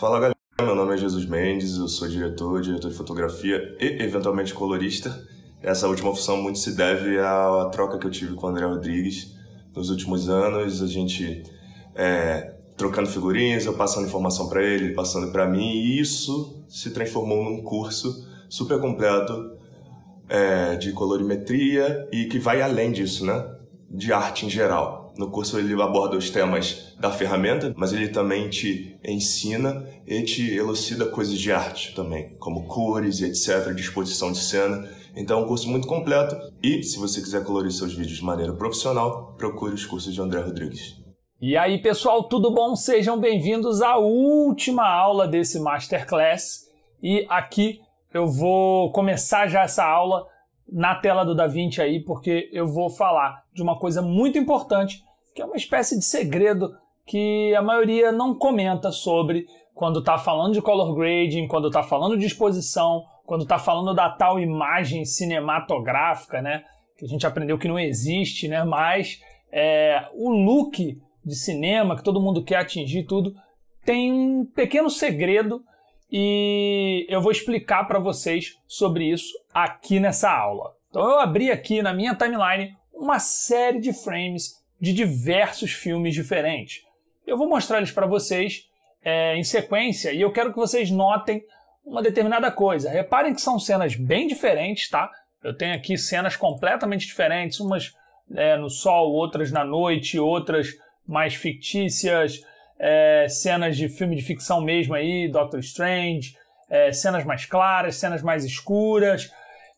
Fala galera, meu nome é Jesus Mendes, eu sou diretor, diretor de fotografia e eventualmente colorista. Essa última função muito se deve à troca que eu tive com o André Rodrigues nos últimos anos, a gente é, trocando figurinhas, eu passando informação para ele, passando para mim, e isso se transformou num curso super completo é, de colorimetria e que vai além disso, né? De arte em geral. No curso ele aborda os temas da ferramenta, mas ele também te ensina e te elucida coisas de arte também, como cores, etc, disposição de cena. Então é um curso muito completo e, se você quiser colorir seus vídeos de maneira profissional, procure os cursos de André Rodrigues. E aí, pessoal, tudo bom? Sejam bem-vindos à última aula desse Masterclass. E aqui eu vou começar já essa aula na tela do DaVinci aí, porque eu vou falar de uma coisa muito importante que é uma espécie de segredo que a maioria não comenta sobre quando está falando de color grading, quando está falando de exposição, quando está falando da tal imagem cinematográfica, né? Que a gente aprendeu que não existe, né? Mas é, o look de cinema que todo mundo quer atingir tudo tem um pequeno segredo e eu vou explicar para vocês sobre isso aqui nessa aula. Então eu abri aqui na minha timeline uma série de frames de diversos filmes diferentes. Eu vou mostrar eles para vocês é, em sequência e eu quero que vocês notem uma determinada coisa. Reparem que são cenas bem diferentes, tá? Eu tenho aqui cenas completamente diferentes, umas é, no sol, outras na noite, outras mais fictícias, é, cenas de filme de ficção mesmo aí, Doctor Strange, é, cenas mais claras, cenas mais escuras,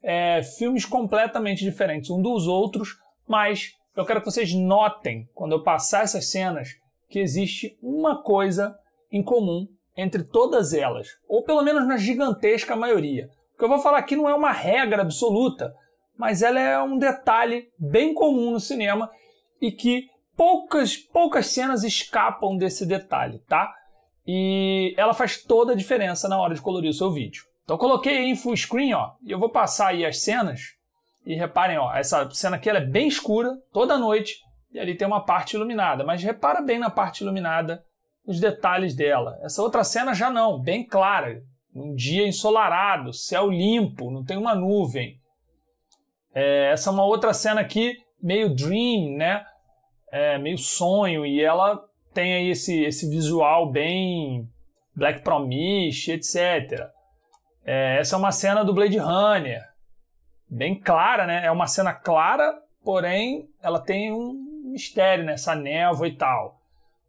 é, filmes completamente diferentes um dos outros, mas eu quero que vocês notem, quando eu passar essas cenas, que existe uma coisa em comum entre todas elas, ou pelo menos na gigantesca maioria. O que eu vou falar aqui não é uma regra absoluta, mas ela é um detalhe bem comum no cinema e que poucas, poucas cenas escapam desse detalhe, tá? E ela faz toda a diferença na hora de colorir o seu vídeo. Então eu coloquei aí em full screen, ó, e eu vou passar aí as cenas e reparem, ó, essa cena aqui é bem escura, toda noite, e ali tem uma parte iluminada. Mas repara bem na parte iluminada os detalhes dela. Essa outra cena já não, bem clara. Um dia ensolarado, céu limpo, não tem uma nuvem. É, essa é uma outra cena aqui, meio dream, né? É, meio sonho, e ela tem aí esse, esse visual bem Black Promise, etc. É, essa é uma cena do Blade Runner bem clara, né? É uma cena clara, porém ela tem um mistério nessa né? névoa e tal.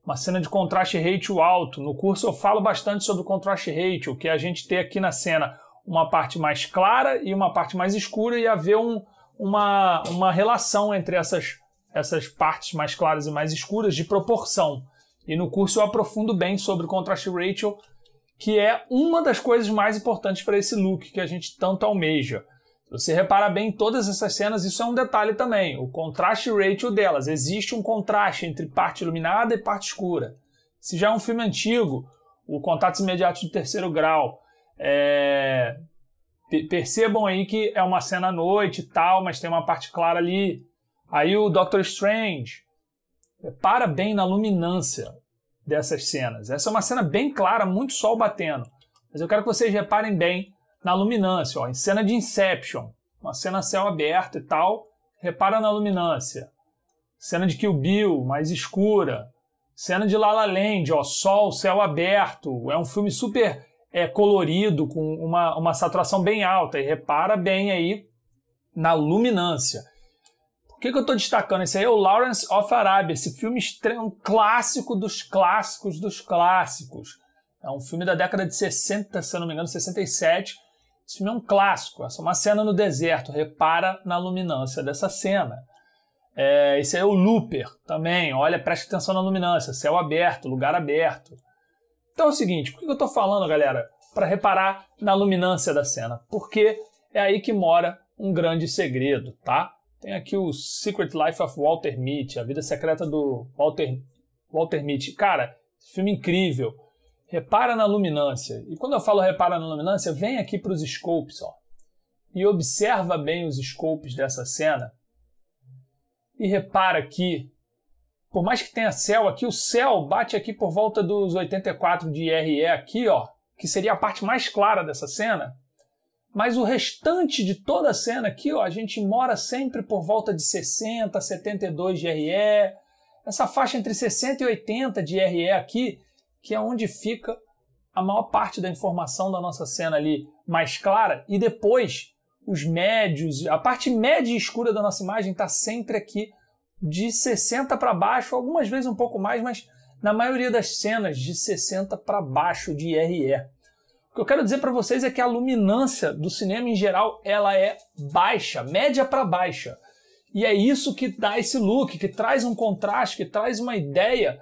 Uma cena de contraste ratio alto. No curso eu falo bastante sobre o contraste ratio, que é a gente ter aqui na cena uma parte mais clara e uma parte mais escura e haver um, uma, uma relação entre essas, essas partes mais claras e mais escuras de proporção. E no curso eu aprofundo bem sobre o contraste ratio, que é uma das coisas mais importantes para esse look que a gente tanto almeja. Você repara bem em todas essas cenas, isso é um detalhe também, o contraste ratio delas. Existe um contraste entre parte iluminada e parte escura. Se já é um filme antigo, o Contatos Imediatos do Terceiro Grau, é... percebam aí que é uma cena à noite e tal, mas tem uma parte clara ali. Aí o Doctor Strange, repara bem na luminância dessas cenas. Essa é uma cena bem clara, muito sol batendo. Mas eu quero que vocês reparem bem na luminância, ó, em cena de Inception, uma cena céu aberto e tal, repara na luminância. Cena de Kill Bill, mais escura. Cena de La La Land, ó, sol, céu aberto. É um filme super é, colorido, com uma, uma saturação bem alta. E repara bem aí na luminância. O que, que eu estou destacando? Esse aí é o Lawrence of Arabia. Esse filme é um clássico dos clássicos dos clássicos. É um filme da década de 60, se eu não me engano, 67, esse filme é um clássico, essa é uma cena no deserto, repara na luminância dessa cena. É, esse é o Looper também, olha, preste atenção na luminância, céu aberto, lugar aberto. Então é o seguinte, por que eu estou falando, galera? Para reparar na luminância da cena, porque é aí que mora um grande segredo, tá? Tem aqui o Secret Life of Walter Mitty, a vida secreta do Walter, Walter Mitty. Cara, filme é incrível repara na luminância. E quando eu falo repara na luminância, vem aqui para os scopes, ó. E observa bem os scopes dessa cena. E repara que, por mais que tenha céu aqui, o céu bate aqui por volta dos 84 de IRE aqui, ó, que seria a parte mais clara dessa cena. Mas o restante de toda a cena aqui, ó, a gente mora sempre por volta de 60, 72 de RE. Essa faixa entre 60 e 80 de RE aqui que é onde fica a maior parte da informação da nossa cena ali mais clara, e depois os médios, a parte média e escura da nossa imagem está sempre aqui de 60 para baixo, algumas vezes um pouco mais, mas na maioria das cenas de 60 para baixo de re O que eu quero dizer para vocês é que a luminância do cinema em geral ela é baixa, média para baixa. E é isso que dá esse look, que traz um contraste, que traz uma ideia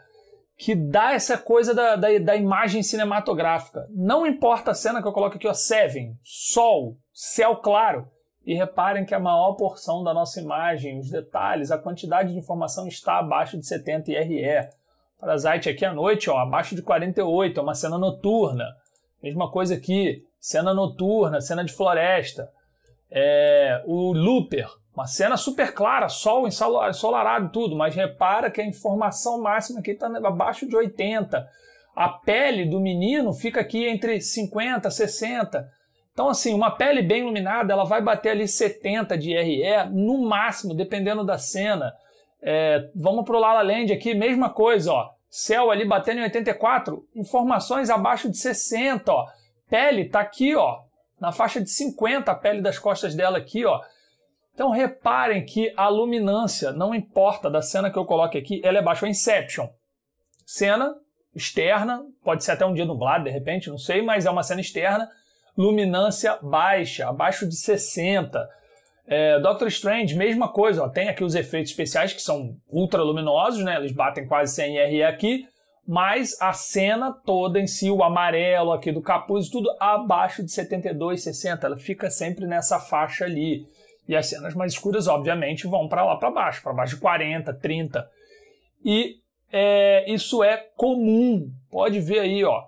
que dá essa coisa da, da, da, imagem cinematográfica. Não importa a cena que eu coloco aqui, ó, Seven, sol, céu claro. E reparem que a maior porção da nossa imagem, os detalhes, a quantidade de informação está abaixo de 70 IRE. Parasite aqui à noite, ó, abaixo de 48, é uma cena noturna. Mesma coisa aqui, cena noturna, cena de floresta. É, o Looper, uma cena super clara, sol ensolarado e tudo, mas repara que a informação máxima aqui está abaixo de 80. A pele do menino fica aqui entre 50 e 60. Então, assim, uma pele bem iluminada, ela vai bater ali 70 de RE, no máximo, dependendo da cena. É, vamos para o Lala La Land aqui, mesma coisa, ó. Céu ali batendo em 84, informações abaixo de 60, ó. Pele tá aqui, ó, na faixa de 50, a pele das costas dela aqui, ó. Então reparem que a luminância, não importa da cena que eu coloque aqui, ela é baixa. É Inception, cena externa, pode ser até um dia nublado de repente, não sei, mas é uma cena externa, luminância baixa, abaixo de 60. É, Doctor Strange, mesma coisa, ó, tem aqui os efeitos especiais que são ultra luminosos, né? eles batem quase 100 IRE aqui, mas a cena toda em si, o amarelo aqui do capuz, tudo abaixo de 72, 60, ela fica sempre nessa faixa ali. E as cenas mais escuras, obviamente, vão para lá para baixo, para baixo de 40, 30. E é, isso é comum. Pode ver aí, ó.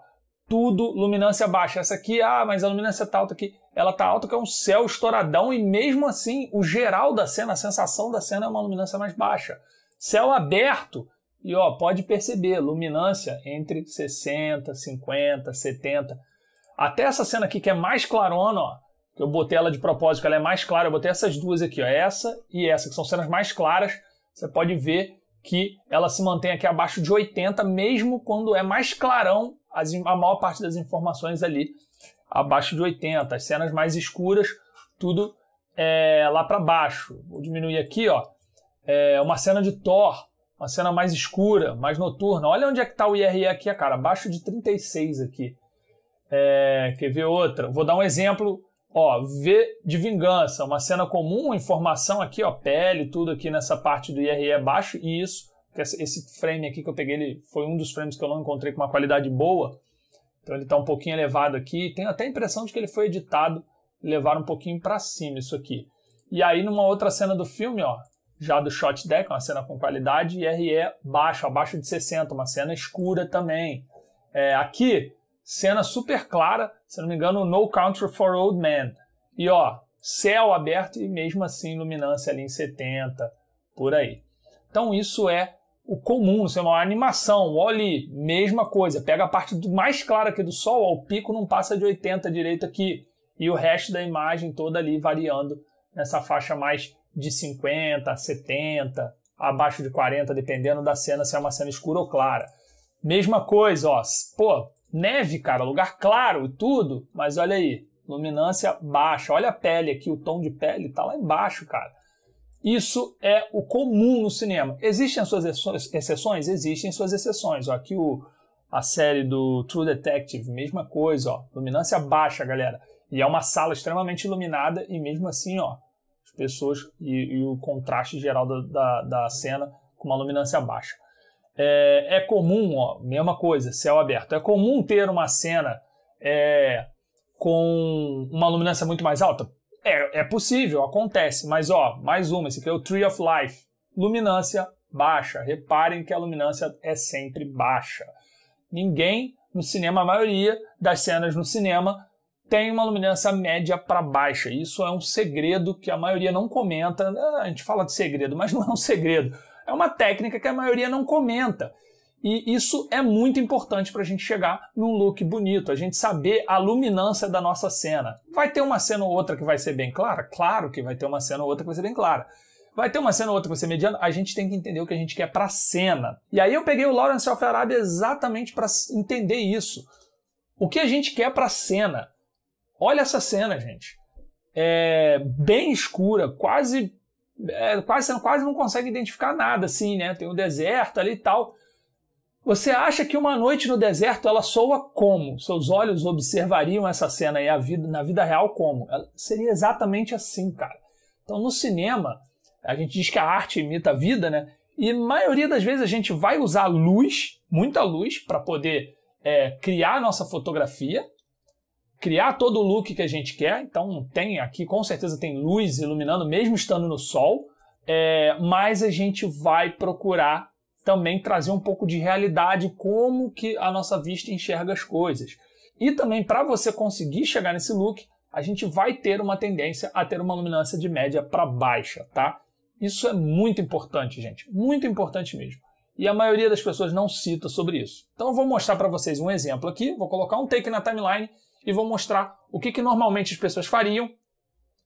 Tudo luminância baixa. Essa aqui, ah, mas a luminância tá alta aqui. Ela tá alta que é um céu estouradão e mesmo assim, o geral da cena, a sensação da cena é uma luminância mais baixa. Céu aberto e ó, pode perceber, luminância entre 60, 50, 70. Até essa cena aqui que é mais clarona, ó, eu botei ela de propósito, ela é mais clara. Eu botei essas duas aqui, ó, essa e essa, que são cenas mais claras. Você pode ver que ela se mantém aqui abaixo de 80, mesmo quando é mais clarão as, a maior parte das informações ali abaixo de 80. As cenas mais escuras, tudo é, lá para baixo. Vou diminuir aqui, ó. É, uma cena de Thor, uma cena mais escura, mais noturna. Olha onde é que está o IRE aqui, cara, abaixo de 36 aqui. É, quer ver outra? Vou dar um exemplo Ó, V de vingança, uma cena comum, informação aqui, ó, pele, tudo aqui nessa parte do IRE é baixo, e isso, esse frame aqui que eu peguei, ele foi um dos frames que eu não encontrei com uma qualidade boa, então ele está um pouquinho elevado aqui, tenho até a impressão de que ele foi editado, levar um pouquinho para cima isso aqui. E aí numa outra cena do filme, ó, já do shot deck, uma cena com qualidade, IRE baixo, abaixo de 60, uma cena escura também. É, aqui cena super clara, se não me engano, No Country for Old Men. E ó, céu aberto e mesmo assim luminância ali em 70, por aí. Então isso é o comum, isso é uma animação, olhe, mesma coisa, pega a parte mais clara aqui do sol, ó, o pico não passa de 80 direito aqui, e o resto da imagem toda ali variando nessa faixa mais de 50, 70, abaixo de 40, dependendo da cena, se é uma cena escura ou clara. Mesma coisa, ó, pô, Neve, cara, lugar claro e tudo, mas olha aí, luminância baixa. Olha a pele aqui, o tom de pele tá lá embaixo, cara. Isso é o comum no cinema. Existem suas exceções? Existem suas exceções. Ó, aqui o, a série do True Detective, mesma coisa, ó, luminância baixa, galera. E é uma sala extremamente iluminada e mesmo assim, ó, as pessoas e, e o contraste geral da, da, da cena com uma luminância baixa é, é comum, ó, mesma coisa, céu aberto, é comum ter uma cena é, com uma luminância muito mais alta? É, é possível, acontece, mas ó, mais uma, esse aqui é o Tree of Life, luminância baixa. Reparem que a luminância é sempre baixa. Ninguém no cinema, a maioria das cenas no cinema tem uma luminância média para baixa. Isso é um segredo que a maioria não comenta. Ah, a gente fala de segredo, mas não é um segredo é uma técnica que a maioria não comenta. E isso é muito importante para a gente chegar num look bonito, a gente saber a luminância da nossa cena. Vai ter uma cena ou outra que vai ser bem clara? Claro que vai ter uma cena ou outra que vai ser bem clara. Vai ter uma cena ou outra que vai ser mediana? A gente tem que entender o que a gente quer para a cena. E aí eu peguei o Lawrence of Arabia exatamente para entender isso. O que a gente quer para a cena? Olha essa cena, gente. É bem escura, quase é, quase, você quase não consegue identificar nada, assim, né? Tem o um deserto ali e tal. Você acha que uma noite no deserto ela soa como? Seus olhos observariam essa cena e a vida, na vida real como? Ela seria exatamente assim, cara. Então no cinema, a gente diz que a arte imita a vida, né? E a maioria das vezes a gente vai usar luz, muita luz, para poder é, criar a nossa fotografia criar todo o look que a gente quer. Então tem aqui, com certeza tem luz iluminando, mesmo estando no sol. É, mas a gente vai procurar também trazer um pouco de realidade, como que a nossa vista enxerga as coisas. E também para você conseguir chegar nesse look, a gente vai ter uma tendência a ter uma luminância de média para baixa, tá? Isso é muito importante, gente, muito importante mesmo. E a maioria das pessoas não cita sobre isso. Então eu vou mostrar para vocês um exemplo aqui, vou colocar um take na timeline e vou mostrar o que, que normalmente as pessoas fariam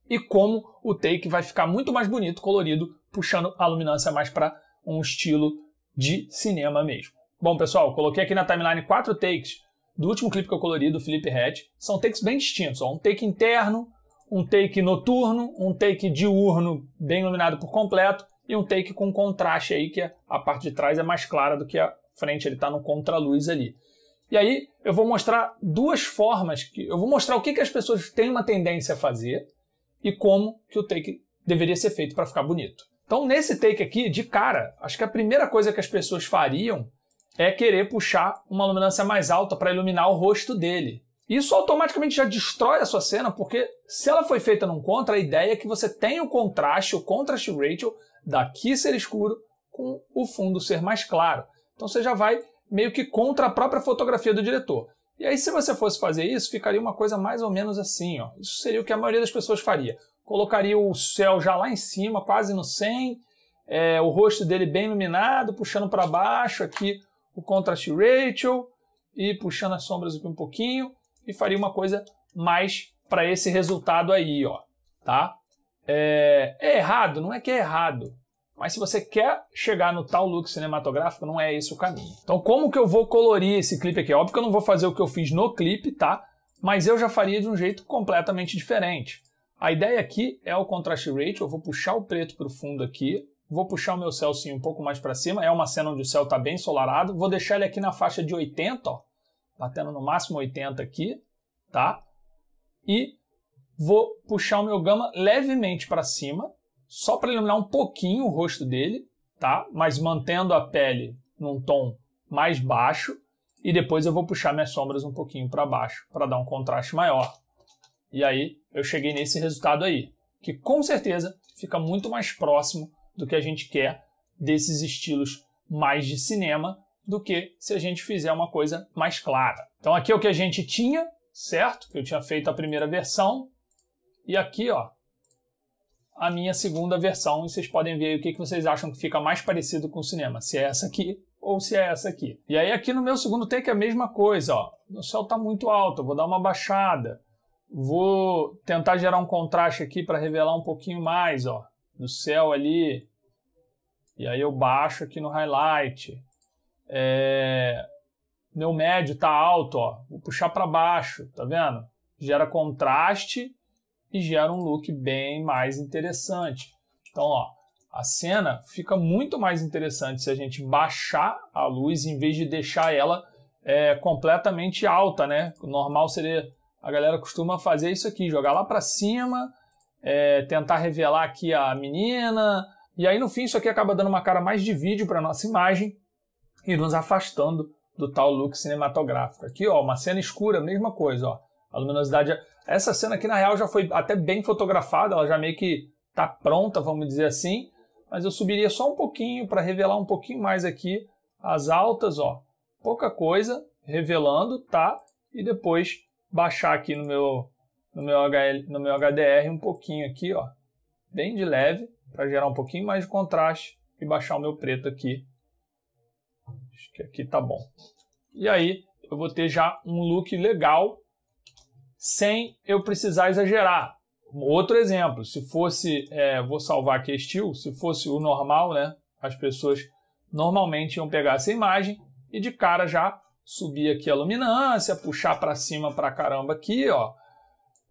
e como o take vai ficar muito mais bonito, colorido, puxando a luminância mais para um estilo de cinema mesmo. Bom, pessoal, coloquei aqui na timeline quatro takes do último clipe que eu colori do Felipe Hatch. São takes bem distintos, ó. um take interno, um take noturno, um take diurno bem iluminado por completo e um take com contraste aí, que é, a parte de trás é mais clara do que a frente, ele está no contraluz ali. E aí eu vou mostrar duas formas que eu vou mostrar o que, que as pessoas têm uma tendência a fazer e como que o take deveria ser feito para ficar bonito. Então nesse take aqui, de cara, acho que a primeira coisa que as pessoas fariam é querer puxar uma luminância mais alta para iluminar o rosto dele. Isso automaticamente já destrói a sua cena, porque se ela foi feita num contra, a ideia é que você tem o contraste, o contrast ratio daqui ser escuro com o fundo ser mais claro. Então você já vai meio que contra a própria fotografia do diretor. E aí, se você fosse fazer isso, ficaria uma coisa mais ou menos assim, ó. Isso seria o que a maioria das pessoas faria. Colocaria o céu já lá em cima, quase no 100, é, o rosto dele bem iluminado, puxando para baixo aqui o contrast Rachel e puxando as sombras aqui um pouquinho e faria uma coisa mais para esse resultado aí, ó, tá? É, é errado, não é que é errado, mas se você quer chegar no tal look cinematográfico, não é esse o caminho. Então, como que eu vou colorir esse clipe aqui? Óbvio que eu não vou fazer o que eu fiz no clipe, tá? Mas eu já faria de um jeito completamente diferente. A ideia aqui é o contrast rate, eu vou puxar o preto para o fundo aqui, vou puxar o meu céu sim um pouco mais para cima, é uma cena onde o céu está bem ensolarado, vou deixar ele aqui na faixa de 80, ó, batendo no máximo 80 aqui, tá? E vou puxar o meu gama levemente para cima, só para iluminar um pouquinho o rosto dele, tá? Mas mantendo a pele num tom mais baixo e depois eu vou puxar minhas sombras um pouquinho para baixo para dar um contraste maior. E aí eu cheguei nesse resultado aí, que com certeza fica muito mais próximo do que a gente quer desses estilos mais de cinema do que se a gente fizer uma coisa mais clara. Então aqui é o que a gente tinha, certo? Que eu tinha feito a primeira versão. E aqui, ó, a minha segunda versão e vocês podem ver o que, que vocês acham que fica mais parecido com o cinema, se é essa aqui ou se é essa aqui. E aí aqui no meu segundo take é a mesma coisa, ó. O céu está muito alto, eu vou dar uma baixada. Vou tentar gerar um contraste aqui para revelar um pouquinho mais, ó, no céu ali. E aí eu baixo aqui no highlight. É... Meu médio está alto, ó. Vou puxar para baixo, tá vendo? Gera contraste e gera um look bem mais interessante. Então, ó, a cena fica muito mais interessante se a gente baixar a luz em vez de deixar ela é, completamente alta, né? O normal seria a galera costuma fazer isso aqui, jogar lá para cima, é, tentar revelar aqui a menina, e aí no fim isso aqui acaba dando uma cara mais de vídeo para nossa imagem e nos afastando do tal look cinematográfico. Aqui, ó, uma cena escura, mesma coisa, ó. A luminosidade. Essa cena aqui, na real, já foi até bem fotografada, ela já meio que tá pronta, vamos dizer assim. Mas eu subiria só um pouquinho para revelar um pouquinho mais aqui as altas, ó. Pouca coisa, revelando, tá? E depois baixar aqui no meu, no meu, HL, no meu HDR um pouquinho aqui, ó. Bem de leve, para gerar um pouquinho mais de contraste e baixar o meu preto aqui. Acho que aqui tá bom. E aí eu vou ter já um look legal sem eu precisar exagerar. Outro exemplo, se fosse, é, vou salvar aqui estilo, se fosse o normal, né? As pessoas normalmente iam pegar essa imagem e de cara já subir aqui a luminância, puxar para cima para caramba aqui, ó,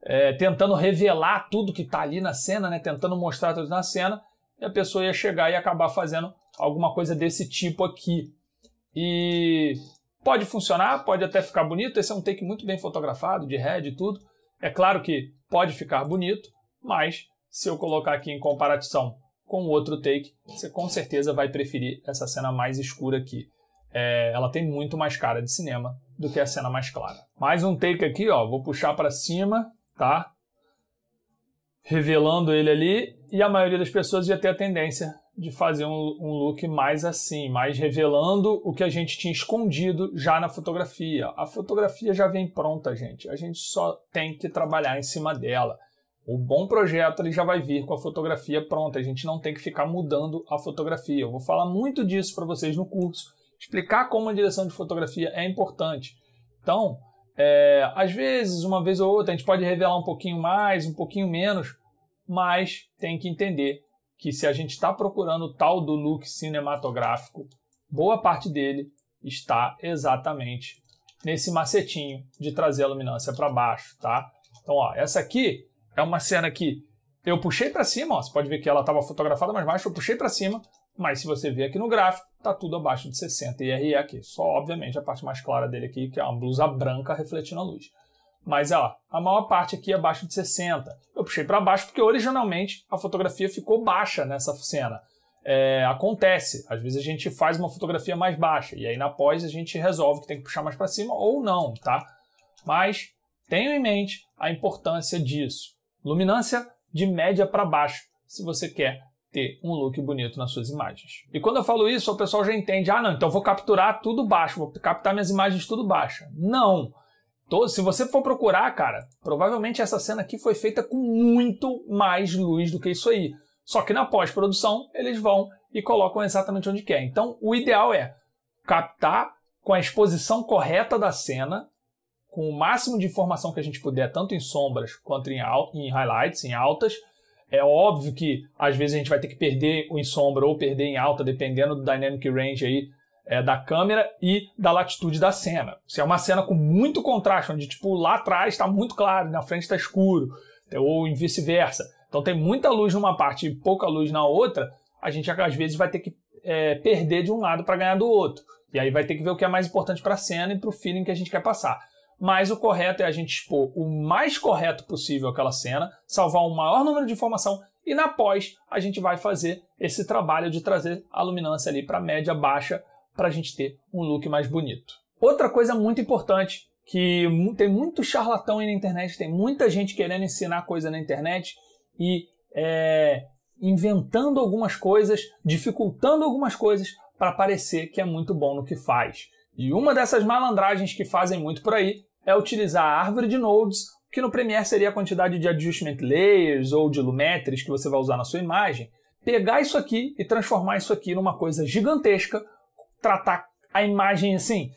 é, tentando revelar tudo que está ali na cena, né? Tentando mostrar tudo na cena e a pessoa ia chegar e acabar fazendo alguma coisa desse tipo aqui. E Pode funcionar, pode até ficar bonito. Esse é um take muito bem fotografado, de red, e tudo. É claro que pode ficar bonito, mas se eu colocar aqui em comparação com o outro take, você com certeza vai preferir essa cena mais escura aqui. É, ela tem muito mais cara de cinema do que a cena mais clara. Mais um take aqui, ó, vou puxar para cima, tá? Revelando ele ali, e a maioria das pessoas ia ter a tendência de fazer um, um, look mais assim, mais revelando o que a gente tinha escondido já na fotografia. A fotografia já vem pronta, gente. A gente só tem que trabalhar em cima dela. O bom projeto ele já vai vir com a fotografia pronta. A gente não tem que ficar mudando a fotografia. Eu vou falar muito disso para vocês no curso. Explicar como a direção de fotografia é importante. Então, é, às vezes, uma vez ou outra, a gente pode revelar um pouquinho mais, um pouquinho menos, mas tem que entender que se a gente está procurando tal do look cinematográfico, boa parte dele está exatamente nesse macetinho de trazer a luminância para baixo, tá? Então, ó, essa aqui é uma cena que eu puxei para cima, ó, você pode ver que ela estava fotografada mais baixo, eu puxei para cima, mas se você ver aqui no gráfico, tá tudo abaixo de 60 IRE aqui, só obviamente a parte mais clara dele aqui, que é uma blusa branca refletindo a luz. Mas ó, a maior parte aqui é abaixo de 60. Eu puxei para baixo porque originalmente a fotografia ficou baixa nessa cena. É, acontece, às vezes a gente faz uma fotografia mais baixa e aí na pós a gente resolve que tem que puxar mais para cima ou não, tá? Mas tenham em mente a importância disso. Luminância de média para baixo, se você quer ter um look bonito nas suas imagens. E quando eu falo isso, o pessoal já entende: ah, não, então vou capturar tudo baixo, vou captar minhas imagens tudo baixa. Não! Todo, se você for procurar, cara, provavelmente essa cena aqui foi feita com muito mais luz do que isso aí. Só que na pós-produção, eles vão e colocam exatamente onde quer. Então, o ideal é captar com a exposição correta da cena, com o máximo de informação que a gente puder, tanto em sombras quanto em, em highlights, em altas. É óbvio que às vezes a gente vai ter que perder em sombra ou perder em alta, dependendo do dynamic range aí é, da câmera e da latitude da cena. Se é uma cena com muito contraste, onde tipo lá atrás está muito claro, na frente está escuro, ou vice-versa. Então tem muita luz numa parte e pouca luz na outra, a gente às vezes vai ter que é, perder de um lado para ganhar do outro. E aí vai ter que ver o que é mais importante para a cena e para o feeling que a gente quer passar. Mas o correto é a gente expor o mais correto possível aquela cena, salvar o um maior número de informação e na pós a gente vai fazer esse trabalho de trazer a luminância ali para média baixa para a gente ter um look mais bonito. Outra coisa muito importante, que tem muito charlatão aí na internet, tem muita gente querendo ensinar coisa na internet e é, inventando algumas coisas, dificultando algumas coisas para parecer que é muito bom no que faz. E uma dessas malandragens que fazem muito por aí é utilizar a árvore de nodes, que no Premiere seria a quantidade de adjustment layers ou de lumetris que você vai usar na sua imagem, pegar isso aqui e transformar isso aqui numa coisa gigantesca tratar a imagem assim.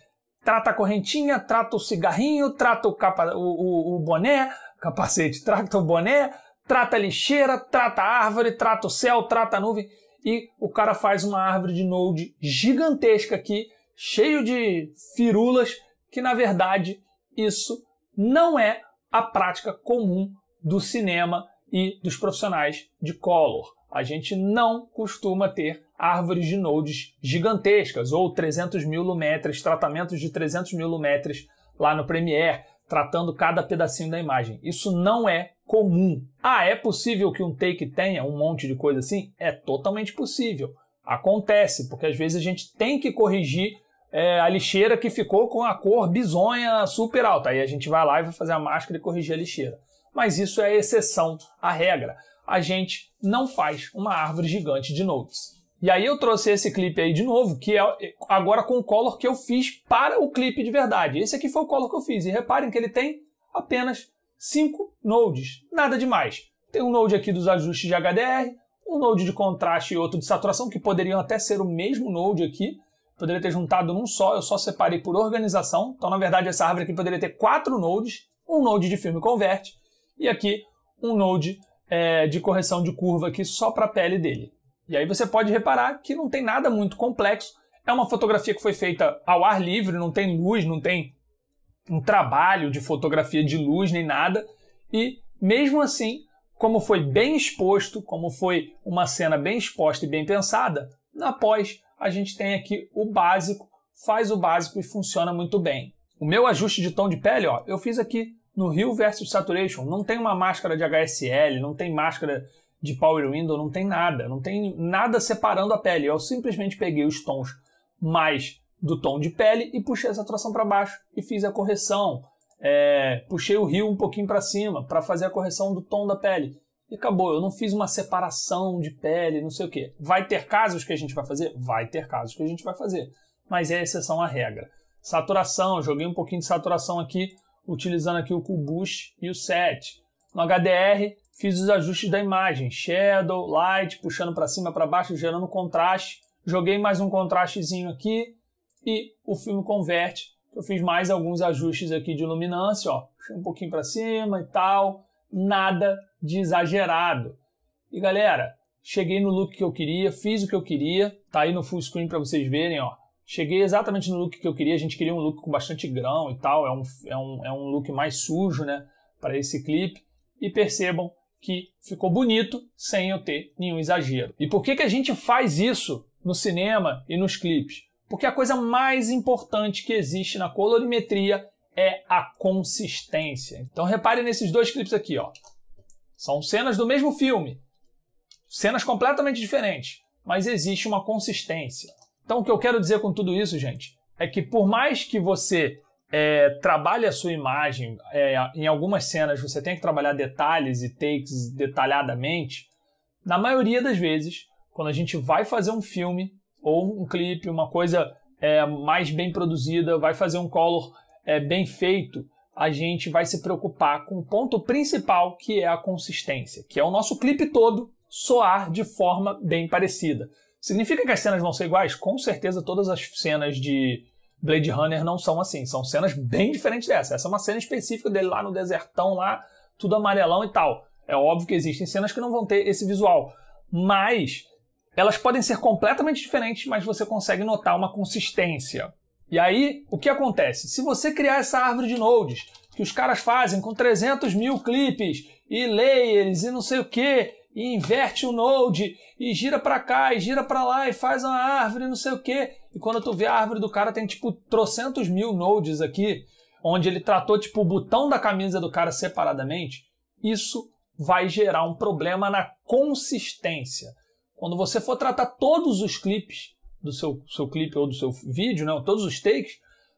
Trata a correntinha, trata o cigarrinho, trata o, capa, o, o, o boné, capacete, trata o boné, trata a lixeira, trata a árvore, trata o céu, trata a nuvem. E o cara faz uma árvore de Node gigantesca aqui, cheio de firulas, que na verdade isso não é a prática comum do cinema e dos profissionais de color a gente não costuma ter árvores de nodes gigantescas, ou 300 mil lumetras, tratamentos de 300 mil lumetras lá no Premiere, tratando cada pedacinho da imagem. Isso não é comum. Ah, é possível que um take tenha um monte de coisa assim? É totalmente possível. Acontece, porque às vezes a gente tem que corrigir é, a lixeira que ficou com a cor bizonha super alta. Aí a gente vai lá e vai fazer a máscara e corrigir a lixeira. Mas isso é exceção à regra a gente não faz uma árvore gigante de notes. E aí eu trouxe esse clipe aí de novo, que é, é agora com o color que eu fiz para o clipe de verdade. Esse aqui foi o color que eu fiz. E reparem que ele tem apenas cinco nodes, nada demais. Tem um node aqui dos ajustes de HDR, um node de contraste e outro de saturação, que poderiam até ser o mesmo node aqui. Poderia ter juntado num só, eu só separei por organização. Então, na verdade, essa árvore aqui poderia ter quatro nodes, um node de filme converte e aqui um node é, de correção de curva aqui só para a pele dele. E aí você pode reparar que não tem nada muito complexo. É uma fotografia que foi feita ao ar livre, não tem luz, não tem um trabalho de fotografia de luz nem nada. E mesmo assim, como foi bem exposto, como foi uma cena bem exposta e bem pensada, na pós a gente tem aqui o básico, faz o básico e funciona muito bem. O meu ajuste de tom de pele, ó, eu fiz aqui no Rio versus Saturation. Não tem uma máscara de HSL, não tem máscara de Power Window, não tem nada. Não tem nada separando a pele. Eu simplesmente peguei os tons mais do tom de pele e puxei a saturação para baixo e fiz a correção. É, puxei o rio um pouquinho para cima para fazer a correção do tom da pele. E acabou, eu não fiz uma separação de pele, não sei o que. Vai ter casos que a gente vai fazer? Vai ter casos que a gente vai fazer. Mas é exceção à regra. Saturação, joguei um pouquinho de saturação aqui utilizando aqui o Kubush e o Set. No HDR, fiz os ajustes da imagem, shadow, light, puxando para cima, para baixo, gerando contraste. Joguei mais um contrastezinho aqui e o filme converte. Eu fiz mais alguns ajustes aqui de luminância, ó, puxei um pouquinho para cima e tal, nada de exagerado. E galera, cheguei no look que eu queria, fiz o que eu queria, tá aí no full screen para vocês verem, ó. Cheguei exatamente no look que eu queria. A gente queria um look com bastante grão e tal. É um, é um, é um look mais sujo, né? Para esse clipe. E percebam que ficou bonito sem eu ter nenhum exagero. E por que, que a gente faz isso no cinema e nos clipes? Porque a coisa mais importante que existe na colorimetria é a consistência. Então reparem nesses dois clipes aqui, ó. São cenas do mesmo filme, cenas completamente diferentes, mas existe uma consistência. Então, o que eu quero dizer com tudo isso, gente, é que por mais que você é, trabalhe a sua imagem, é, em algumas cenas você tem que trabalhar detalhes e takes detalhadamente, na maioria das vezes, quando a gente vai fazer um filme ou um clipe, uma coisa é, mais bem produzida, vai fazer um color é, bem feito, a gente vai se preocupar com o ponto principal que é a consistência, que é o nosso clipe todo soar de forma bem parecida. Significa que as cenas vão ser iguais? Com certeza todas as cenas de Blade Runner não são assim. São cenas bem diferentes dessa. Essa é uma cena específica dele lá no desertão, lá, tudo amarelão e tal. É óbvio que existem cenas que não vão ter esse visual. Mas elas podem ser completamente diferentes, mas você consegue notar uma consistência. E aí, o que acontece? Se você criar essa árvore de nodes, que os caras fazem com 300 mil clipes, e layers, e não sei o quê, e inverte o node e gira para cá e gira para lá e faz uma árvore, não sei o quê. E quando tu vê a árvore do cara tem tipo trocentos mil nodes aqui, onde ele tratou tipo o botão da camisa do cara separadamente. Isso vai gerar um problema na consistência. Quando você for tratar todos os clipes do seu, seu clipe ou do seu vídeo, né, todos os takes,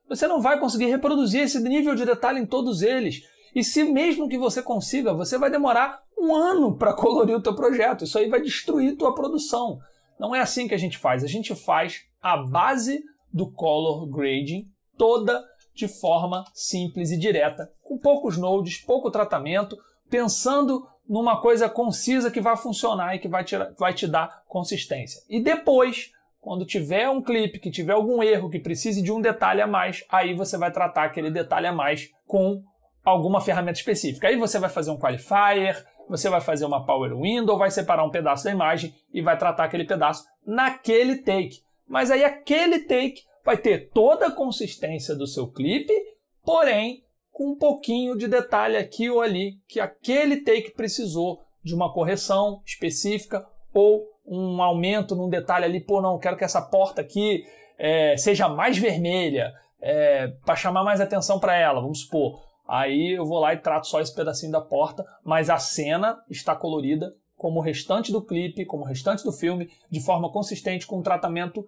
você não vai conseguir reproduzir esse nível de detalhe em todos eles. E se mesmo que você consiga, você vai demorar um ano para colorir o teu projeto. Isso aí vai destruir tua produção. Não é assim que a gente faz. A gente faz a base do color grading toda de forma simples e direta, com poucos nodes, pouco tratamento, pensando numa coisa concisa que vai funcionar e que vai te, vai te dar consistência. E depois, quando tiver um clipe que tiver algum erro que precise de um detalhe a mais, aí você vai tratar aquele detalhe a mais com alguma ferramenta específica. Aí você vai fazer um qualifier, você vai fazer uma power window, vai separar um pedaço da imagem e vai tratar aquele pedaço naquele take. Mas aí aquele take vai ter toda a consistência do seu clipe, porém com um pouquinho de detalhe aqui ou ali que aquele take precisou de uma correção específica ou um aumento num detalhe ali, pô, não, quero que essa porta aqui é, seja mais vermelha, é, eh, para chamar mais atenção para ela, vamos supor. Aí eu vou lá e trato só esse pedacinho da porta, mas a cena está colorida como o restante do clipe, como o restante do filme, de forma consistente, com um tratamento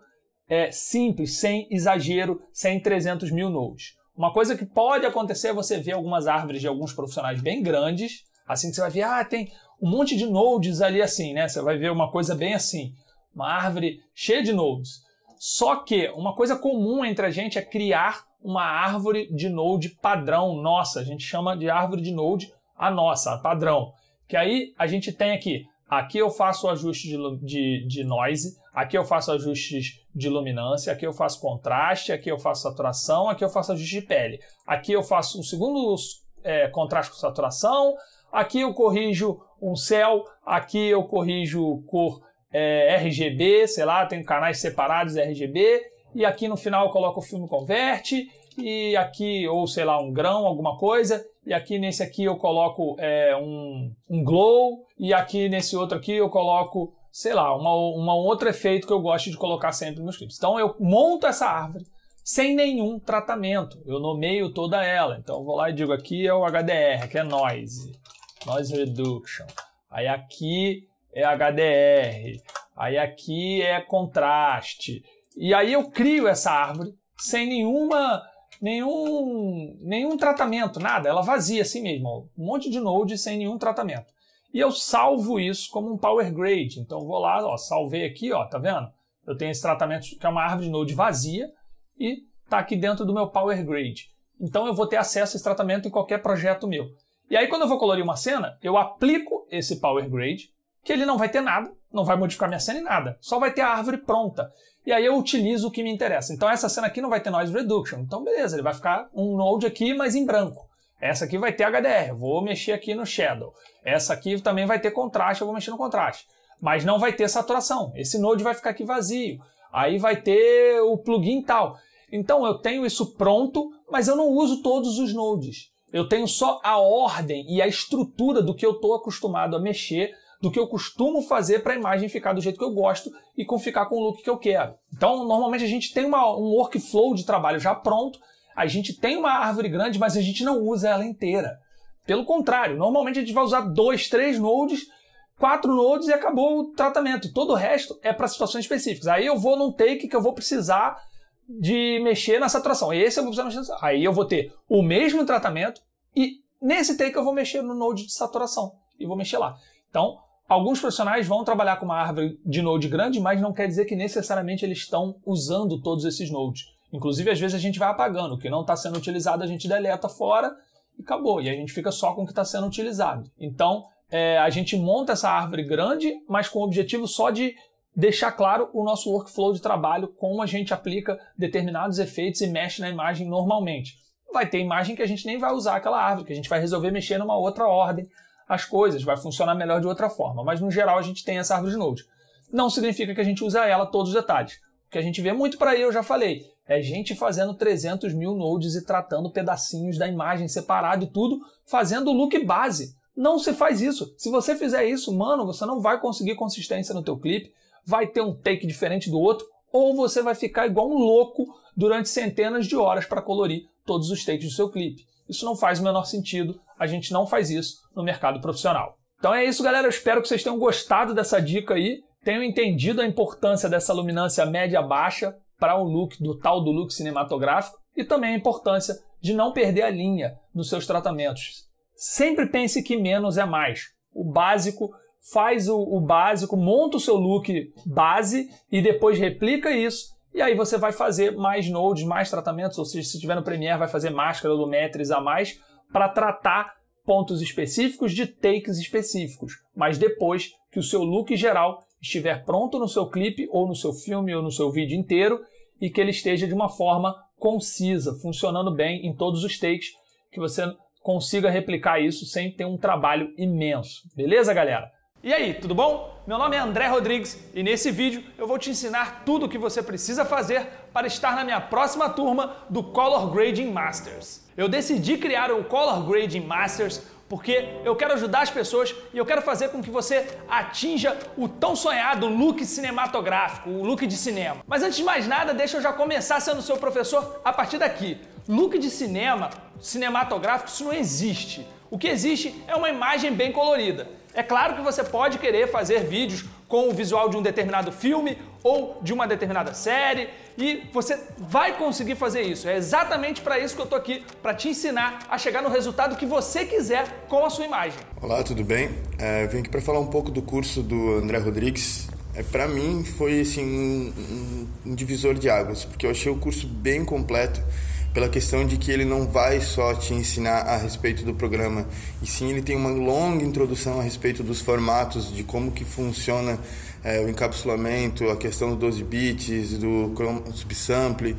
é, simples, sem exagero, sem 300 mil nodes. Uma coisa que pode acontecer é você ver algumas árvores de alguns profissionais bem grandes, assim que você vai ver, ah, tem um monte de nodes ali assim, né? Você vai ver uma coisa bem assim, uma árvore cheia de nodes. Só que uma coisa comum entre a gente é criar uma árvore de node padrão nossa. A gente chama de árvore de node a nossa, a padrão. Que aí a gente tem aqui, aqui eu faço ajuste de, de, de noise, aqui eu faço ajustes de luminância, aqui eu faço contraste, aqui eu faço saturação, aqui eu faço ajuste de pele. Aqui eu faço um segundo é, contraste com saturação, aqui eu corrijo um céu, aqui eu corrijo cor é, RGB, sei lá, tenho canais separados RGB, e aqui no final eu coloco o filme converte, e aqui, ou sei lá, um grão, alguma coisa, e aqui nesse aqui eu coloco é, um, um glow, e aqui nesse outro aqui eu coloco, sei lá, uma, uma outro efeito que eu gosto de colocar sempre nos clips. Então eu monto essa árvore sem nenhum tratamento, eu nomeio toda ela. Então eu vou lá e digo aqui é o HDR, que é Noise, Noise Reduction. Aí aqui é HDR, aí aqui é contraste, e aí eu crio essa árvore sem nenhuma nenhum nenhum tratamento, nada, ela vazia assim mesmo, um monte de node sem nenhum tratamento. E eu salvo isso como um power grade. Então vou lá, ó, salvei aqui, ó, tá vendo? Eu tenho esse tratamento que é uma árvore de node vazia e tá aqui dentro do meu power grade. Então eu vou ter acesso a esse tratamento em qualquer projeto meu. E aí quando eu vou colorir uma cena, eu aplico esse power grade, que ele não vai ter nada, não vai modificar minha cena em nada, só vai ter a árvore pronta. E aí eu utilizo o que me interessa. Então essa cena aqui não vai ter noise reduction. Então beleza, ele vai ficar um node aqui, mas em branco. Essa aqui vai ter HDR, vou mexer aqui no shadow. Essa aqui também vai ter contraste, eu vou mexer no contraste. Mas não vai ter saturação. Esse node vai ficar aqui vazio. Aí vai ter o plugin tal. Então eu tenho isso pronto, mas eu não uso todos os nodes. Eu tenho só a ordem e a estrutura do que eu estou acostumado a mexer do que eu costumo fazer para a imagem ficar do jeito que eu gosto e com ficar com o look que eu quero. Então, normalmente a gente tem uma, um workflow de trabalho já pronto, a gente tem uma árvore grande, mas a gente não usa ela inteira. Pelo contrário, normalmente a gente vai usar dois, três nodes, quatro nodes e acabou o tratamento. Todo o resto é para situações específicas. Aí eu vou num take que eu vou precisar de mexer na saturação. Esse eu vou precisar mexer na saturação. Aí eu vou ter o mesmo tratamento e nesse take eu vou mexer no node de saturação e vou mexer lá. Então, Alguns profissionais vão trabalhar com uma árvore de node grande, mas não quer dizer que necessariamente eles estão usando todos esses nodes. Inclusive, às vezes a gente vai apagando, o que não está sendo utilizado a gente deleta fora e acabou. E a gente fica só com o que está sendo utilizado. Então, é, a gente monta essa árvore grande, mas com o objetivo só de deixar claro o nosso workflow de trabalho, como a gente aplica determinados efeitos e mexe na imagem normalmente. Vai ter imagem que a gente nem vai usar aquela árvore, que a gente vai resolver mexer numa outra ordem as coisas, vai funcionar melhor de outra forma. Mas no geral a gente tem essa árvore de nodes. Não significa que a gente usa ela todos os detalhes. O que a gente vê muito para aí, eu já falei, é gente fazendo 300 mil nodes e tratando pedacinhos da imagem separado e tudo, fazendo o look base. Não se faz isso. Se você fizer isso, mano, você não vai conseguir consistência no teu clipe, vai ter um take diferente do outro, ou você vai ficar igual um louco durante centenas de horas para colorir todos os takes do seu clipe. Isso não faz o menor sentido, a gente não faz isso no mercado profissional. Então é isso, galera. Eu espero que vocês tenham gostado dessa dica aí, tenham entendido a importância dessa luminância média-baixa para o look do tal do look cinematográfico e também a importância de não perder a linha nos seus tratamentos. Sempre pense que menos é mais. O básico faz o, o básico, monta o seu look base e depois replica isso e aí você vai fazer mais nodes, mais tratamentos, ou seja, se tiver no Premiere vai fazer máscara, lumetris a mais, para tratar pontos específicos de takes específicos, mas depois que o seu look geral estiver pronto no seu clipe ou no seu filme ou no seu vídeo inteiro e que ele esteja de uma forma concisa, funcionando bem em todos os takes, que você consiga replicar isso sem ter um trabalho imenso. Beleza, galera? E aí, tudo bom? Meu nome é André Rodrigues e nesse vídeo eu vou te ensinar tudo o que você precisa fazer para estar na minha próxima turma do Color Grading Masters. Eu decidi criar o Color Grading Masters porque eu quero ajudar as pessoas e eu quero fazer com que você atinja o tão sonhado look cinematográfico, o look de cinema. Mas antes de mais nada, deixa eu já começar sendo seu professor a partir daqui. Look de cinema, cinematográfico, isso não existe. O que existe é uma imagem bem colorida. É claro que você pode querer fazer vídeos com o visual de um determinado filme ou de uma determinada série e você vai conseguir fazer isso. É exatamente para isso que eu estou aqui, para te ensinar a chegar no resultado que você quiser com a sua imagem. Olá, tudo bem? É, eu vim aqui para falar um pouco do curso do André Rodrigues. É, para mim foi assim, um, um, um divisor de águas, porque eu achei o curso bem completo pela questão de que ele não vai só te ensinar a respeito do programa, e sim ele tem uma longa introdução a respeito dos formatos, de como que funciona é, o encapsulamento, a questão do 12 bits, do subsample,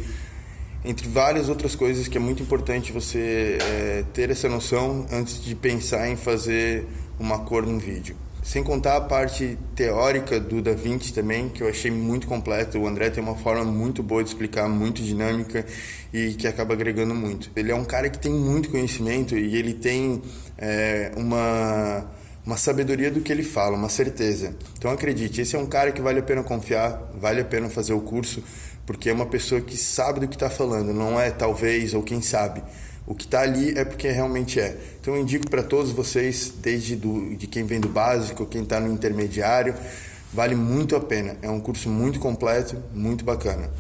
entre várias outras coisas que é muito importante você é, ter essa noção antes de pensar em fazer uma cor num vídeo. Sem contar a parte teórica do Da Vinci também, que eu achei muito completa. O André tem uma forma muito boa de explicar, muito dinâmica e que acaba agregando muito. Ele é um cara que tem muito conhecimento e ele tem é, uma, uma sabedoria do que ele fala, uma certeza. Então acredite, esse é um cara que vale a pena confiar, vale a pena fazer o curso, porque é uma pessoa que sabe do que está falando, não é talvez ou quem sabe. O que está ali é porque realmente é. Então eu indico para todos vocês, desde do, de quem vem do básico, quem está no intermediário, vale muito a pena. É um curso muito completo, muito bacana.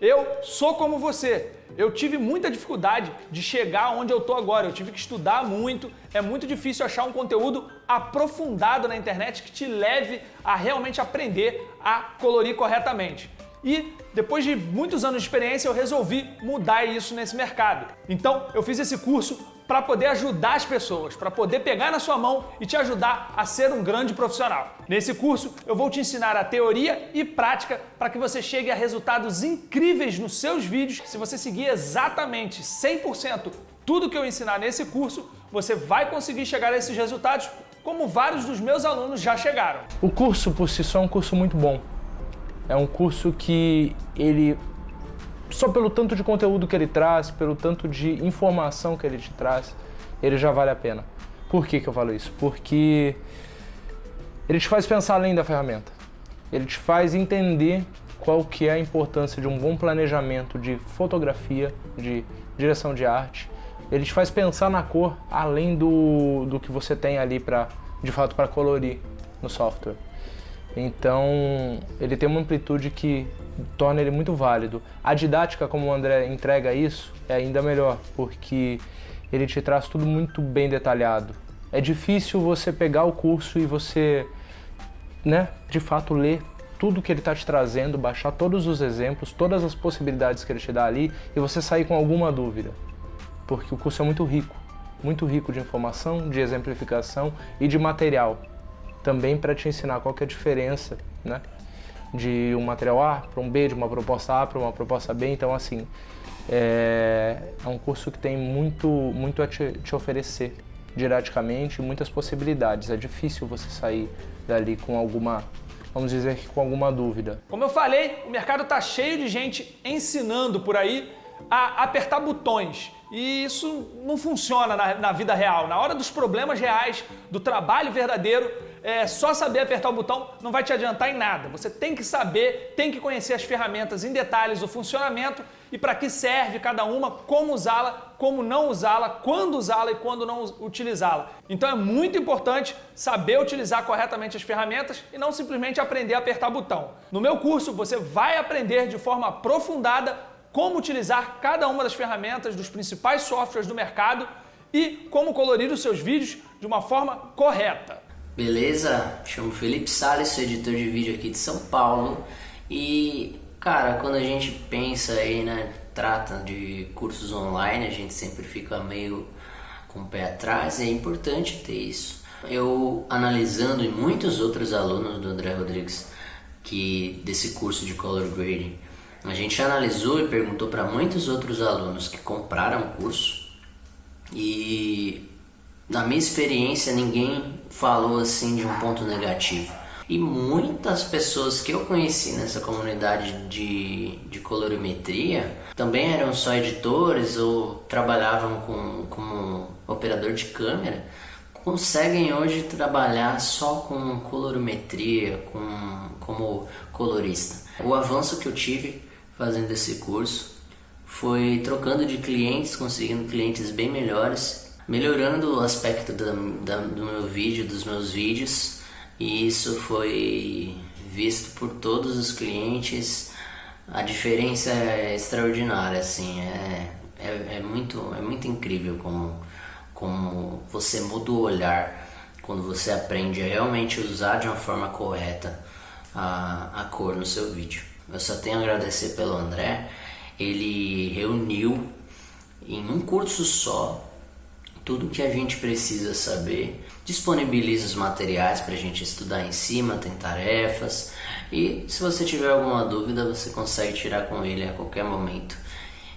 Eu sou como você. Eu tive muita dificuldade de chegar onde eu estou agora. Eu tive que estudar muito. É muito difícil achar um conteúdo aprofundado na internet que te leve a realmente aprender a colorir corretamente. E depois de muitos anos de experiência, eu resolvi mudar isso nesse mercado. Então, eu fiz esse curso para poder ajudar as pessoas, para poder pegar na sua mão e te ajudar a ser um grande profissional. Nesse curso, eu vou te ensinar a teoria e prática para que você chegue a resultados incríveis nos seus vídeos. Se você seguir exatamente 100% tudo que eu ensinar nesse curso, você vai conseguir chegar a esses resultados, como vários dos meus alunos já chegaram. O curso por si só é um curso muito bom é um curso que ele só pelo tanto de conteúdo que ele traz, pelo tanto de informação que ele te traz, ele já vale a pena. Por que, que eu falo isso? Porque ele te faz pensar além da ferramenta. Ele te faz entender qual que é a importância de um bom planejamento de fotografia, de direção de arte. Ele te faz pensar na cor além do, do que você tem ali para de fato para colorir no software. Então, ele tem uma amplitude que torna ele muito válido. A didática, como o André entrega isso, é ainda melhor, porque ele te traz tudo muito bem detalhado. É difícil você pegar o curso e você, né, de fato ler tudo que ele está te trazendo, baixar todos os exemplos, todas as possibilidades que ele te dá ali e você sair com alguma dúvida, porque o curso é muito rico, muito rico de informação, de exemplificação e de material também para te ensinar qual que é a diferença, né? De um material A para um B, de uma proposta A para uma proposta B. Então, assim, é, é um curso que tem muito, muito a te, te oferecer didaticamente, muitas possibilidades. É difícil você sair dali com alguma vamos dizer que com alguma dúvida. Como eu falei, o mercado está cheio de gente ensinando por aí a apertar botões. E isso não funciona na, na, vida real. Na hora dos problemas reais, do trabalho verdadeiro, é, só saber apertar o botão não vai te adiantar em nada. Você tem que saber, tem que conhecer as ferramentas em detalhes, o funcionamento e para que serve cada uma, como usá-la, como não usá-la, quando usá-la e quando não utilizá-la. Então é muito importante saber utilizar corretamente as ferramentas e não simplesmente aprender a apertar botão. No meu curso você vai aprender de forma aprofundada como utilizar cada uma das ferramentas dos principais softwares do mercado e como colorir os seus vídeos de uma forma correta. Beleza? Chamo Felipe Sales, sou editor de vídeo aqui de São Paulo. E, cara, quando a gente pensa aí, né, trata de cursos online, a gente sempre fica meio com o pé atrás, é importante ter isso. Eu analisando e muitos outros alunos do André Rodrigues que desse curso de color grading, a gente analisou e perguntou para muitos outros alunos que compraram o curso e na minha experiência, ninguém falou assim de um ponto negativo. E muitas pessoas que eu conheci nessa comunidade de, de colorimetria também eram só editores ou trabalhavam com, como operador de câmera, conseguem hoje trabalhar só com colorimetria, com, como colorista. O avanço que eu tive fazendo esse curso foi trocando de clientes, conseguindo clientes bem melhores melhorando o aspecto da, da, do meu vídeo, dos meus vídeos, e isso foi visto por todos os clientes. A diferença é extraordinária, assim, é, é, é muito, é muito incrível como, como você muda o olhar quando você aprende a realmente usar de uma forma correta a, a cor no seu vídeo. Eu só tenho a agradecer pelo André, ele reuniu em um curso só tudo o que a gente precisa saber, disponibiliza os materiais para a gente estudar em cima, tem tarefas e se você tiver alguma dúvida você consegue tirar com ele a qualquer momento.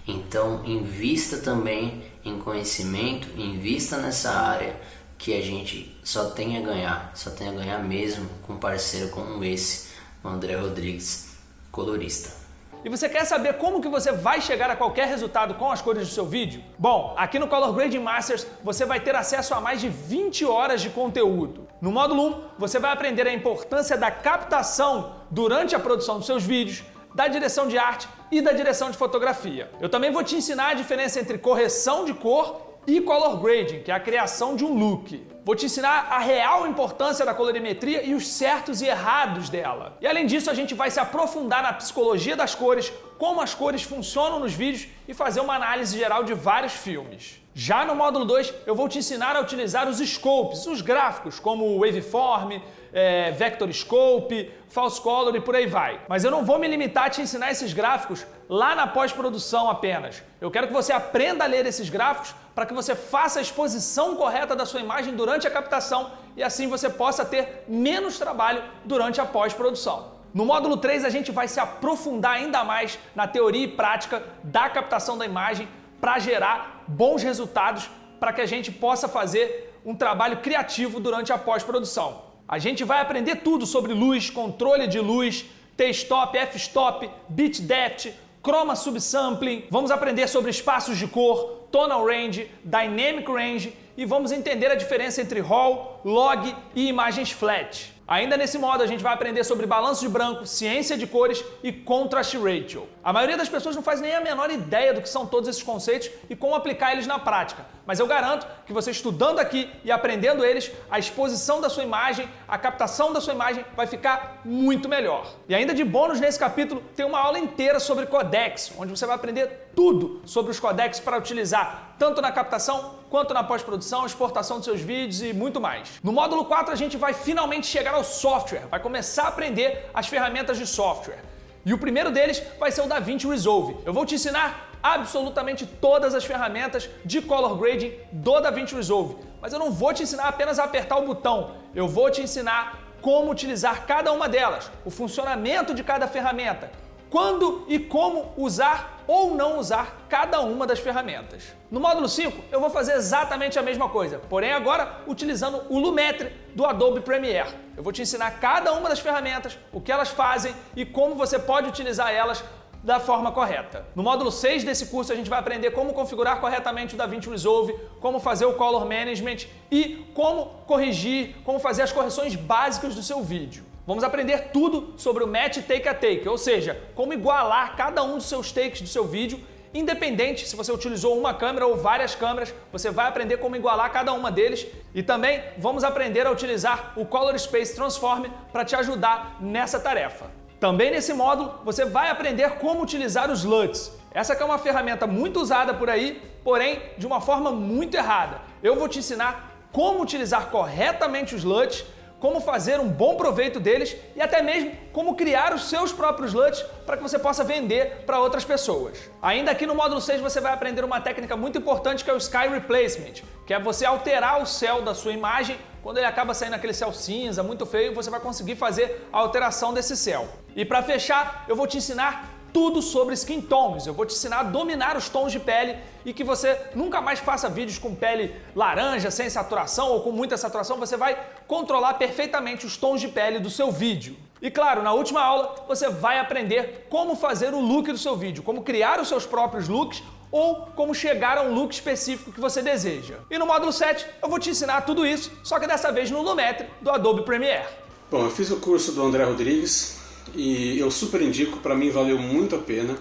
Então invista também em conhecimento, invista nessa área que a gente só tem a ganhar, só tem a ganhar mesmo com um parceiro como esse, o André Rodrigues, colorista e você quer saber como que você vai chegar a qualquer resultado com as cores do seu vídeo? Bom, aqui no Color Grading Masters você vai ter acesso a mais de 20 horas de conteúdo. No módulo 1, você vai aprender a importância da captação durante a produção dos seus vídeos, da direção de arte e da direção de fotografia. Eu também vou te ensinar a diferença entre correção de cor e color grading, que é a criação de um look. Vou te ensinar a real importância da colorimetria e os certos e errados dela. E além disso, a gente vai se aprofundar na psicologia das cores, como as cores funcionam nos vídeos e fazer uma análise geral de vários filmes. Já no módulo 2, eu vou te ensinar a utilizar os scopes, os gráficos, como o waveform, é, Vector Scope, False Color e por aí vai. Mas eu não vou me limitar a te ensinar esses gráficos lá na pós-produção apenas. Eu quero que você aprenda a ler esses gráficos para que você faça a exposição correta da sua imagem durante a captação e assim você possa ter menos trabalho durante a pós-produção. No módulo 3, a gente vai se aprofundar ainda mais na teoria e prática da captação da imagem para gerar bons resultados para que a gente possa fazer um trabalho criativo durante a pós-produção. A gente vai aprender tudo sobre luz, controle de luz, T-stop, F-stop, bit depth, chroma subsampling. Vamos aprender sobre espaços de cor, tonal range, dynamic range e vamos entender a diferença entre RAW, log e imagens flat. Ainda nesse modo, a gente vai aprender sobre balanço de branco, ciência de cores e contrast ratio. A maioria das pessoas não faz nem a menor ideia do que são todos esses conceitos e como aplicar eles na prática. Mas eu garanto que você estudando aqui e aprendendo eles, a exposição da sua imagem, a captação da sua imagem vai ficar muito melhor. E ainda de bônus nesse capítulo, tem uma aula inteira sobre codecs, onde você vai aprender tudo sobre os codecs para utilizar tanto na captação quanto na pós-produção, exportação de seus vídeos e muito mais. No módulo 4 a gente vai finalmente chegar ao software, vai começar a aprender as ferramentas de software. E o primeiro deles vai ser o DaVinci Resolve. Eu vou te ensinar absolutamente todas as ferramentas de color grading do DaVinci Resolve. Mas eu não vou te ensinar apenas a apertar o botão, eu vou te ensinar como utilizar cada uma delas, o funcionamento de cada ferramenta, quando e como usar ou não usar cada uma das ferramentas. No módulo 5, eu vou fazer exatamente a mesma coisa, porém agora utilizando o Lumetri do Adobe Premiere. Eu vou te ensinar cada uma das ferramentas, o que elas fazem e como você pode utilizar elas da forma correta. No módulo 6 desse curso a gente vai aprender como configurar corretamente o DaVinci Resolve, como fazer o Color Management e como corrigir, como fazer as correções básicas do seu vídeo. Vamos aprender tudo sobre o match take a take, ou seja, como igualar cada um dos seus takes do seu vídeo Independente se você utilizou uma câmera ou várias câmeras, você vai aprender como igualar cada uma deles e também vamos aprender a utilizar o Color Space Transform para te ajudar nessa tarefa. Também nesse módulo você vai aprender como utilizar os LUTs. Essa é uma ferramenta muito usada por aí, porém de uma forma muito errada. Eu vou te ensinar como utilizar corretamente os LUTs, como fazer um bom proveito deles e até mesmo como criar os seus próprios LUTs para que você possa vender para outras pessoas. Ainda aqui no módulo 6 você vai aprender uma técnica muito importante que é o Sky Replacement, que é você alterar o céu da sua imagem quando ele acaba saindo aquele céu cinza, muito feio, você vai conseguir fazer a alteração desse céu. E para fechar, eu vou te ensinar tudo sobre skin tones. Eu vou te ensinar a dominar os tons de pele e que você nunca mais faça vídeos com pele laranja, sem saturação ou com muita saturação. Você vai controlar perfeitamente os tons de pele do seu vídeo. E claro, na última aula você vai aprender como fazer o look do seu vídeo, como criar os seus próprios looks ou como chegar a um look específico que você deseja. E no módulo 7 eu vou te ensinar tudo isso, só que dessa vez no Lumetri do Adobe Premiere. Bom, eu fiz o curso do André Rodrigues e eu super indico, para mim valeu muito a pena.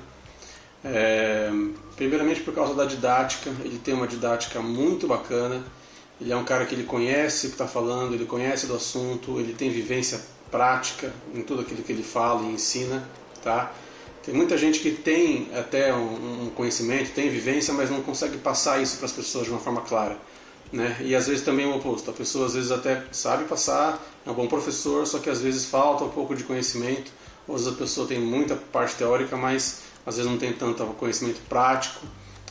É... Primeiramente por causa da didática, ele tem uma didática muito bacana. Ele é um cara que ele conhece o que está falando, ele conhece do assunto, ele tem vivência prática em tudo aquilo que ele fala e ensina, tá? Tem muita gente que tem até um, conhecimento, tem vivência, mas não consegue passar isso para as pessoas de uma forma clara. Né? E às vezes também é o oposto. A pessoa às vezes até sabe passar, é um bom professor, só que às vezes falta um pouco de conhecimento. Ou às vezes a pessoa tem muita parte teórica, mas às vezes não tem tanto conhecimento prático.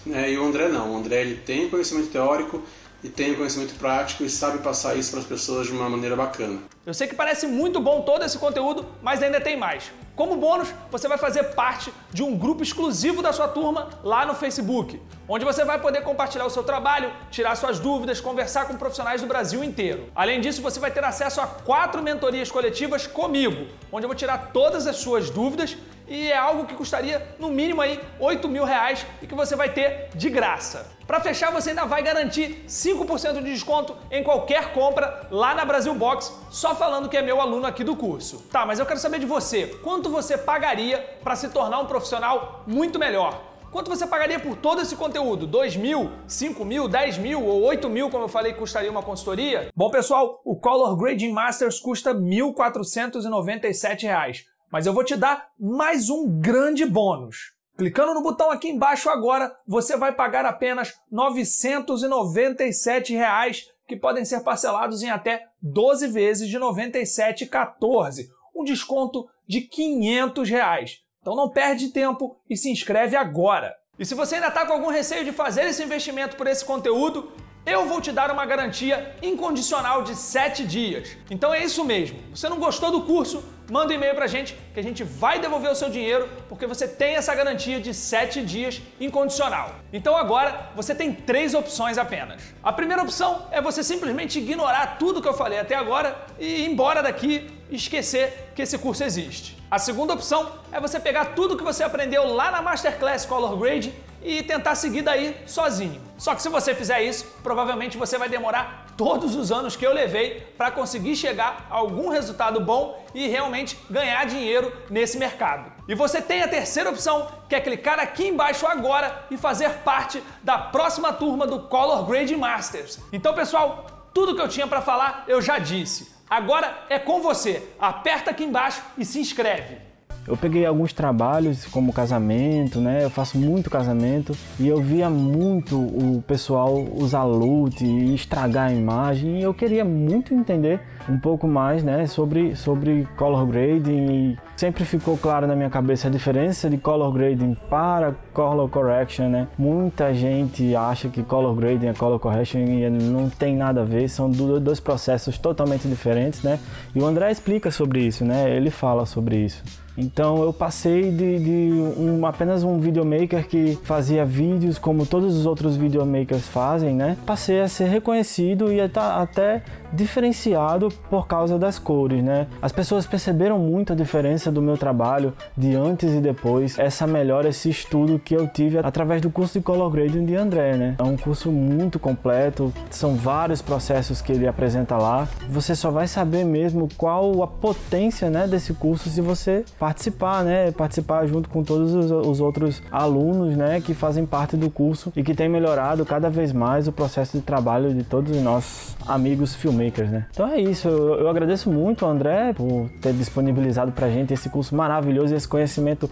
Né? E o André não. O André ele tem conhecimento teórico e tem conhecimento prático e sabe passar isso para as pessoas de uma maneira bacana. Eu sei que parece muito bom todo esse conteúdo, mas ainda tem mais. Como bônus, você vai fazer parte de um grupo exclusivo da sua turma lá no Facebook, onde você vai poder compartilhar o seu trabalho, tirar suas dúvidas, conversar com profissionais do Brasil inteiro. Além disso, você vai ter acesso a quatro mentorias coletivas comigo, onde eu vou tirar todas as suas dúvidas e é algo que custaria no mínimo aí 8 mil reais e que você vai ter de graça. Para fechar, você ainda vai garantir 5% de desconto em qualquer compra lá na Brasil Box, só falando que é meu aluno aqui do curso. Tá, mas eu quero saber de você, quanto você pagaria para se tornar um profissional muito melhor? Quanto você pagaria por todo esse conteúdo? 2 mil, 5 mil, 10 mil ou 8 mil, como eu falei, custaria uma consultoria? Bom, pessoal, o Color Grading Masters custa R$ 1.497, mas eu vou te dar mais um grande bônus. Clicando no botão aqui embaixo agora, você vai pagar apenas R$ 997, que podem ser parcelados em até 12 vezes de R$ 97,14, um desconto de R$ 500. Reais. Então não perde tempo e se inscreve agora. E se você ainda está com algum receio de fazer esse investimento por esse conteúdo, eu vou te dar uma garantia incondicional de 7 dias. Então é isso mesmo. Você não gostou do curso? Manda um e-mail pra gente que a gente vai devolver o seu dinheiro porque você tem essa garantia de 7 dias incondicional. Então agora você tem três opções apenas. A primeira opção é você simplesmente ignorar tudo que eu falei até agora e ir embora daqui e esquecer que esse curso existe. A segunda opção é você pegar tudo que você aprendeu lá na Masterclass Color Grade e tentar seguir daí sozinho. Só que se você fizer isso, provavelmente você vai demorar todos os anos que eu levei para conseguir chegar a algum resultado bom e realmente ganhar dinheiro nesse mercado. E você tem a terceira opção, que é clicar aqui embaixo agora e fazer parte da próxima turma do Color Grade Masters. Então, pessoal, tudo que eu tinha para falar eu já disse. Agora é com você. Aperta aqui embaixo e se inscreve. Eu peguei alguns trabalhos como casamento, né? Eu faço muito casamento e eu via muito o pessoal usar loot e estragar a imagem. E eu queria muito entender um pouco mais, né, sobre sobre color grading. E sempre ficou claro na minha cabeça a diferença de color grading para color correction, né? Muita gente acha que color grading é color correction e não tem nada a ver, são dois processos totalmente diferentes, né? E o André explica sobre isso, né? Ele fala sobre isso. Então eu passei de, de um, apenas um videomaker que fazia vídeos como todos os outros videomakers fazem, né? Passei a ser reconhecido e até diferenciado por causa das cores, né? As pessoas perceberam muito a diferença do meu trabalho de antes e depois, essa melhora, esse estudo que eu tive através do curso de Color Grading de André, né? É um curso muito completo, são vários processos que ele apresenta lá. Você só vai saber mesmo qual a potência, né, desse curso se você participar, né? Participar junto com todos os, outros alunos, né, que fazem parte do curso e que tem melhorado cada vez mais o processo de trabalho de todos os nossos amigos filmes né? Então é isso, eu, eu agradeço muito ao André por ter disponibilizado pra gente esse curso maravilhoso e esse conhecimento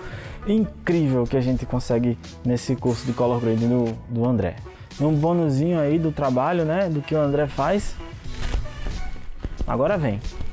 incrível que a gente consegue nesse curso de color grading do, do André. Um bônusinho aí do trabalho, né, do que o André faz. Agora vem.